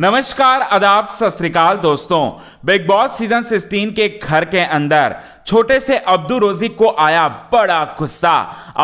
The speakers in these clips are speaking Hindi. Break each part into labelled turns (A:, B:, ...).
A: नमस्कार आदाब सत श्रीकाल दोस्तों बिग बॉस सीजन 16 के घर के अंदर छोटे से अब्दुल रोजिक को आया बड़ा गुस्सा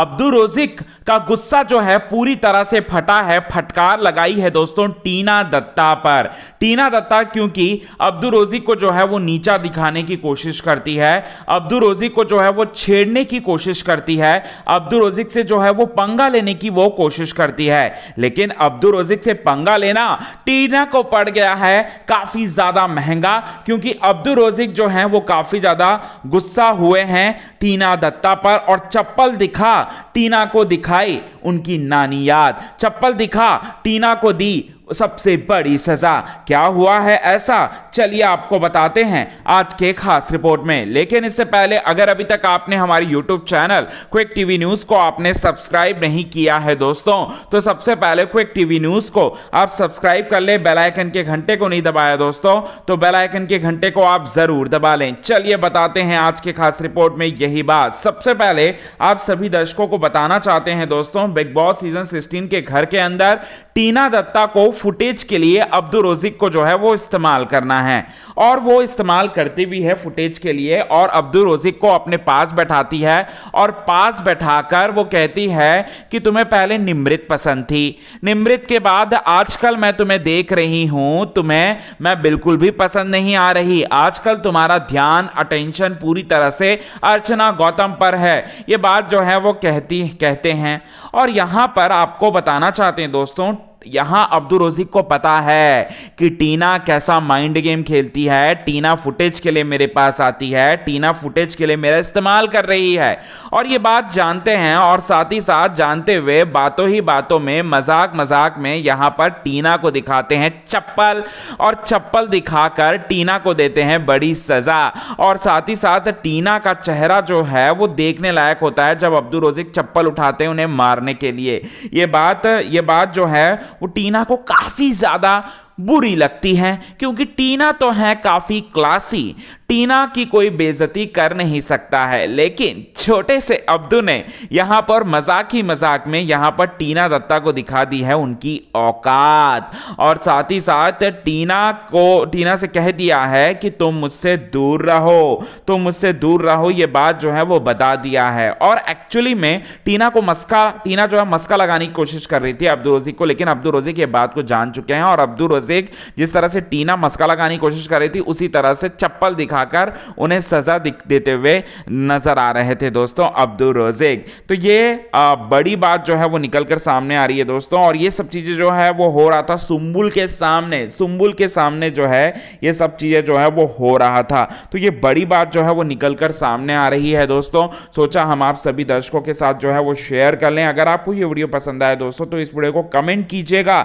A: अब्दुल रोजिक का गुस्सा जो है पूरी तरह से फटा है फटकार लगाई है दोस्तों टीना दत्ता पर टीना दत्ता क्योंकि अब्दुल रोजिक को जो है वो नीचा दिखाने की कोशिश करती है अब्दुल रोजिक को जो है वो छेड़ने की कोशिश करती है अब्दुल रोजिक से जो है वो पंगा लेने की वो कोशिश करती है लेकिन अब्दुल रोजिक से पंगा लेना टीना को पड़ गया है काफी ज्यादा महंगा क्योंकि अब्दुल रोजिक जो है वो काफी ज्यादा गुस्सा गुस्सा हुए हैं टीना दत्ता पर और चप्पल दिखा टीना को दिखाई उनकी नानी याद चप्पल दिखा टीना को दी सबसे बड़ी सजा क्या हुआ है ऐसा चलिए आपको बताते हैं आज के खास रिपोर्ट में लेकिन इससे पहले अगर अभी तक आपने हमारी YouTube channel Quick TV news को आपने सब्सक्राइब नहीं किया है दोस्तों तो सबसे पहले क्विक टीवी न्यूज को आप सब्सक्राइब कर ले बेलाइकन के घंटे को नहीं दबाया दोस्तों तो बेलाइकन के घंटे को आप जरूर दबा लें चलिए बताते हैं आज के खास रिपोर्ट में यही बात सबसे पहले आप सभी दर्शकों को बताना चाहते हैं दोस्तों बिग बॉस सीजन सिक्सटीन के घर के अंदर टीना दत्ता को फुटेज के लिए अब्दुल रोजिक को जो है वो इस्तेमाल करना है और वो इस्तेमाल करती भी है फुटेज के लिए और अब्दुल रोजिक को अपने पास बैठाती है और पास बैठाकर वो कहती है कि तुम्हें पहले निमृत पसंद थी निमृत के बाद आजकल मैं तुम्हें देख रही हूँ तुम्हें मैं बिल्कुल भी पसंद नहीं आ रही आजकल तुम्हारा ध्यान अटेंशन पूरी तरह से अर्चना गौतम पर है ये बात जो है वो कहती कहते हैं और यहाँ पर आपको बताना चाहते हैं दोस्तों यहां अब्दुल रोजिक को पता है कि टीना कैसा माइंड गेम खेलती है टीना फुटेज के लिए मेरे पास आती है टीना फुटेज के लिए मेरा इस्तेमाल कर रही है और ये बात जानते हैं और साथ ही साथ जानते हुए बातों ही बातों में मजाक मजाक में यहां पर टीना को दिखाते हैं चप्पल और चप्पल दिखाकर टीना को देते हैं बड़ी सजा और साथ ही साथ टीना का चेहरा जो है वो देखने लायक होता है जब अब्दुल रोजिक चप्पल उठाते हैं उन्हें मारने के लिए ये बात ये बात जो है वो टीना को काफी ज्यादा बुरी लगती है क्योंकि टीना तो है काफ़ी क्लासी टीना की कोई बेजती कर नहीं सकता है लेकिन छोटे से अब्दू ने यहां पर मजाक ही मजाक में यहां पर टीना दत्ता को दिखा दी है उनकी औकात और साथ ही साथ टीना को टीना से कह दिया है कि तुम मुझसे दूर रहो तुम मुझसे दूर रहो ये बात जो है वो बता दिया है और एक्चुअली में टीना को मस्का टीना जो है मस्का लगाने की कोशिश कर रही थी अब्दुल रोजी को लेकिन अब्दुल रोजी की बात को जान चुके हैं और अब्दुल रोजी शेख जिस तरह से टीना मस्का लगाने की कोशिश कर रही थी उसी तरह से चप्पल दिखाकर उन्हें सजा देते हुए नजर आ रहे थे दोस्तों अब्दुल रोजेक तो ये आ, बड़ी बात जो है वो निकल कर सामने आ रही है दोस्तों और ये सब चीज़ें जो है वो हो रहा था सुम्बुल के सामने सुम्बुल के सामने जो है ये सब चीज़ें जो है वो हो रहा था तो ये बड़ी बात जो है वो निकल कर सामने आ रही है दोस्तों सोचा हम आप सभी दर्शकों के साथ जो है वो शेयर कर लें अगर आपको ये वीडियो पसंद आए दोस्तों तो इस वीडियो को कमेंट कीजिएगा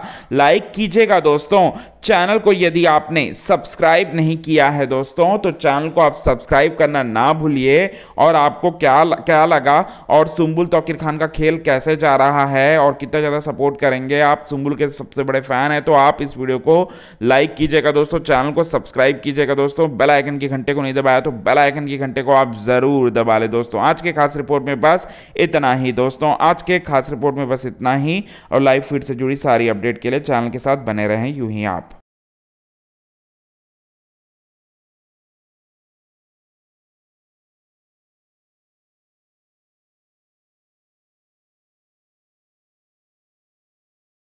A: लाइक कीजिएगा दोस्तों oh चैनल को यदि आपने सब्सक्राइब नहीं किया है दोस्तों तो चैनल को आप सब्सक्राइब करना ना भूलिए और आपको क्या क्या लगा और सुम्बुल तोकिर खान का खेल कैसे जा रहा है और कितना ज़्यादा सपोर्ट करेंगे आप सुम्बुल के सबसे बड़े फ़ैन हैं तो आप इस वीडियो को लाइक कीजिएगा दोस्तों चैनल को सब्सक्राइब कीजिएगा दोस्तों बेल आइकन के घंटे को नहीं दबाया तो बेल आइकन के घंटे को आप ज़रूर दबा लें दोस्तों आज के खास रिपोर्ट में बस इतना ही दोस्तों आज के खास रिपोर्ट में बस इतना ही और लाइव फीड से जुड़ी सारी अपडेट के लिए चैनल के साथ बने रहें यूँ ही आप